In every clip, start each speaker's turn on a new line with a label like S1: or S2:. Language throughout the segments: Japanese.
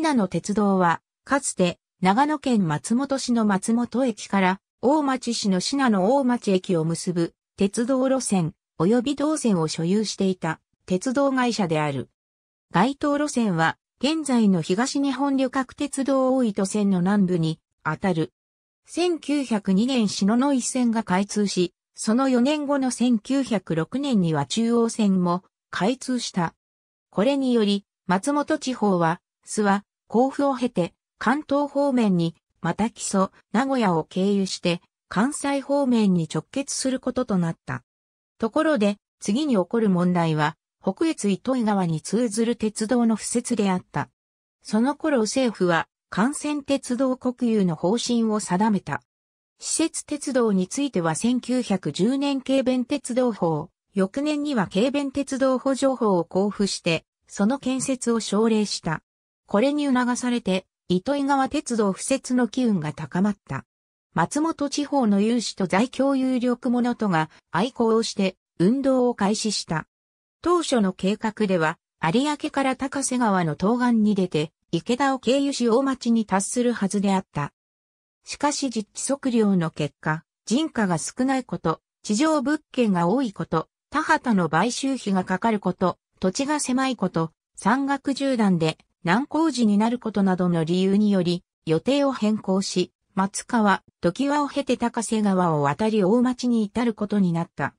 S1: ナ濃鉄道は、かつて、長野県松本市の松本駅から、大町市のナ濃大町駅を結ぶ、鉄道路線、及び動線を所有していた、鉄道会社である。該当路線は、現在の東日本旅客鉄道大糸線の南部に、あたる。1902年篠ノ一線が開通し、その4年後の1906年には中央線も開通した。これにより、松本地方は須は、甲府を経て、関東方面に、また木曽、名古屋を経由して、関西方面に直結することとなった。ところで、次に起こる問題は、北越糸井川に通ずる鉄道の敷設であった。その頃政府は、幹線鉄道国有の方針を定めた。施設鉄道については1910年軽便鉄道法、翌年には軽便鉄道補助法を交付して、その建設を奨励した。これに促されて、糸魚川鉄道敷設の機運が高まった。松本地方の有志と在京有力者とが愛好をして運動を開始した。当初の計画では、有明から高瀬川の東岸に出て、池田を経由し大町に達するはずであった。しかし実地測量の結果、人家が少ないこと、地上物件が多いこと、田畑の買収費がかかること、土地が狭いこと、山岳縦断で難工事になることなどの理由により、予定を変更し、松川、常和を経て高瀬川を渡り大町に至ることになった。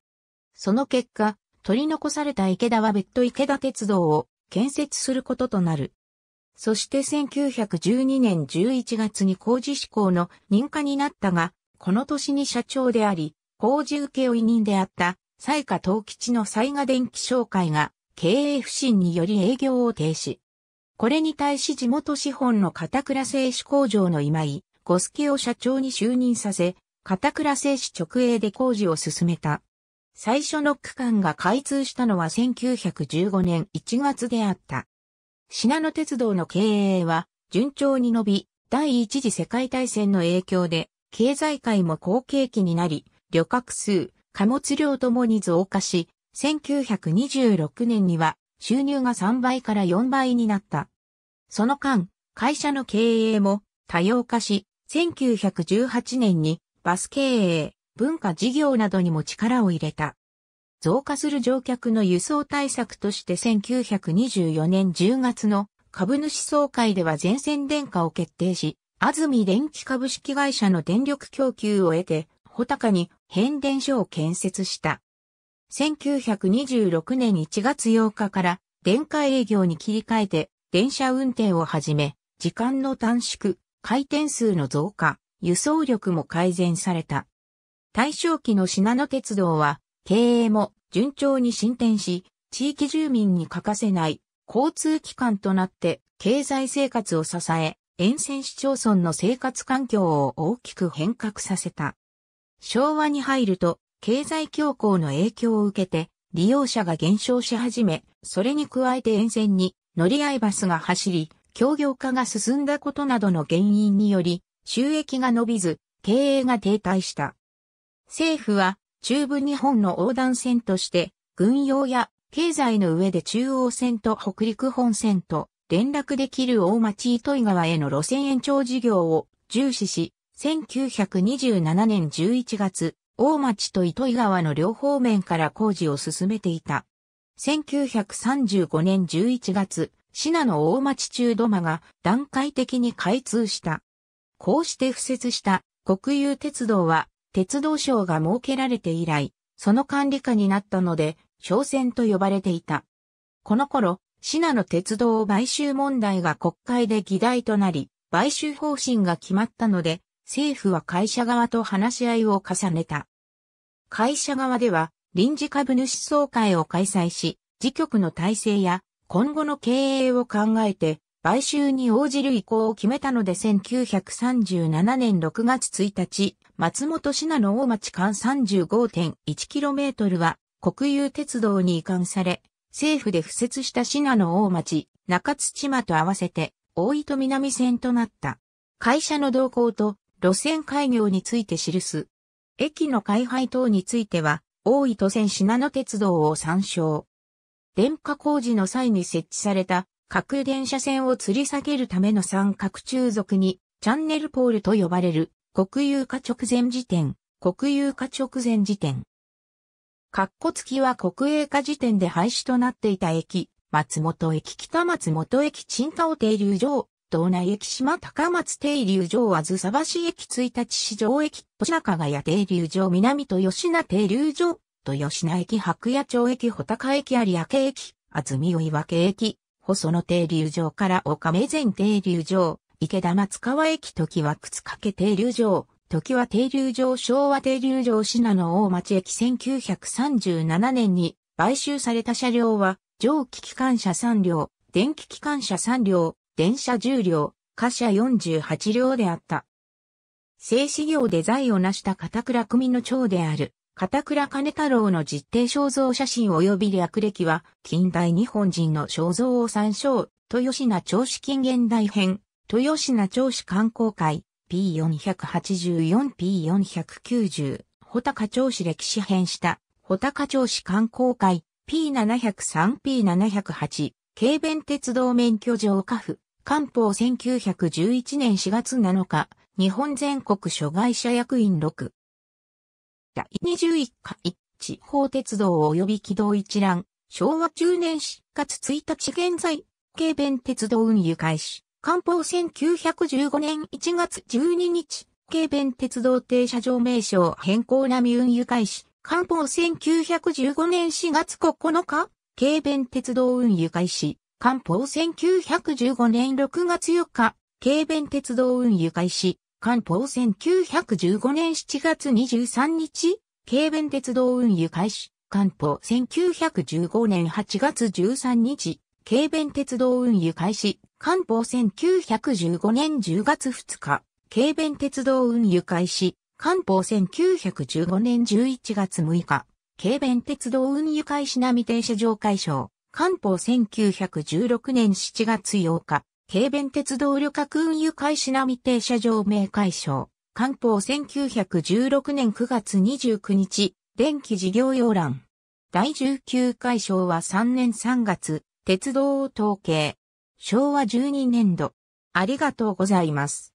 S1: その結果、取り残された池田は別途池田鉄道を建設することとなる。そして1912年11月に工事施行の認可になったが、この年に社長であり、工事請負人であった、西下東吉の西賀電気商会が、経営不振により営業を停止。これに対し地元資本の片倉製紙工場の今井、五助を社長に就任させ、片倉製紙直営で工事を進めた。最初の区間が開通したのは1915年1月であった。品野鉄道の経営は順調に伸び、第一次世界大戦の影響で経済界も好景気になり、旅客数、貨物量ともに増加し、1926年には収入が3倍から4倍になった。その間、会社の経営も多様化し、1918年にバス経営、文化事業などにも力を入れた。増加する乗客の輸送対策として1924年10月の株主総会では全線電化を決定し、安住電気株式会社の電力供給を得て、穂高に変電所を建設した。1926年1月8日から電化営業に切り替えて電車運転をはじめ、時間の短縮、回転数の増加、輸送力も改善された。大正期の品野鉄道は経営も順調に進展し、地域住民に欠かせない交通機関となって経済生活を支え、沿線市町村の生活環境を大きく変革させた。昭和に入ると経済恐慌の影響を受けて、利用者が減少し始め、それに加えて沿線に乗り合いバスが走り、協業化が進んだことなどの原因により、収益が伸びず、経営が停滞した。政府は、中部日本の横断線として、軍用や経済の上で中央線と北陸本線と連絡できる大町糸井川への路線延長事業を重視し、1927年11月、大町と糸魚川の両方面から工事を進めていた。1935年11月、品の大町中土間が段階的に開通した。こうして敷設した国有鉄道は、鉄道省が設けられて以来、その管理下になったので、商船と呼ばれていた。この頃、品の鉄道を買収問題が国会で議題となり、買収方針が決まったので、政府は会社側と話し合いを重ねた。会社側では臨時株主総会を開催し、事局の体制や今後の経営を考えて、買収に応じる意向を決めたので1937年6月1日、松本市名の大町間 35.1km は国有鉄道に移管され、政府で付設した市名の大町、中津島と合わせて大糸南線となった。会社の動向と路線開業について記す駅の開廃等については、大糸線信濃鉄道を参照。電化工事の際に設置された各電車線を吊り下げるための三角中属にチャンネルポールと呼ばれる国有化直前時点、国有化直前時点。カッコ付きは国営化時点で廃止となっていた駅、松本駅北松本駅沈下を停留場東内駅島高松停留場あずさ橋駅1日市場駅星中ヶ谷停留場南と吉名停留場と吉名駅白夜町駅穂高駅有明駅厚見い岩家駅細野停留場から岡目前停留場池田松川駅時は靴掛停留場時は停留場昭和停留場品野大町駅1937年に買収された車両は蒸気機関車3両電気機関車3両電車10両、貨車48両であった。製紙業で財を成した片倉組の長である、片倉金太郎の実定肖像写真及び略歴は、近代日本人の肖像を参照、豊品長子近現代編、豊品長子観光会、P484P490、穂高長子歴史編した、穂高長子観光会、P703P708、軽便鉄道免許状下付、官報1911年4月7日、日本全国諸外者役員6。第21回、地方鉄道及び軌道一覧、昭和10年4月1日現在、京弁鉄道運輸開始。官報1915年1月12日、京弁鉄道停車場名称変更並運輸開始。官報1915年4月9日、京弁鉄道運輸開始。官報1915年6月4日、軽便鉄道運輸開始。官報1915年7月23日、軽便鉄道運輸開始。官報1915年8月13日、軽便鉄道運輸開始。官報1915年10月2日、軽便鉄道運輸開始。官報1915年11月6日、軽便鉄道運輸開始並停車場解消。官報1916年7月8日、軽便鉄道旅客運輸開始並停車場名解消。官報1916年9月29日、電気事業要覧。第19回賞は3年3月、鉄道を統計。昭和12年度。ありがとうございます。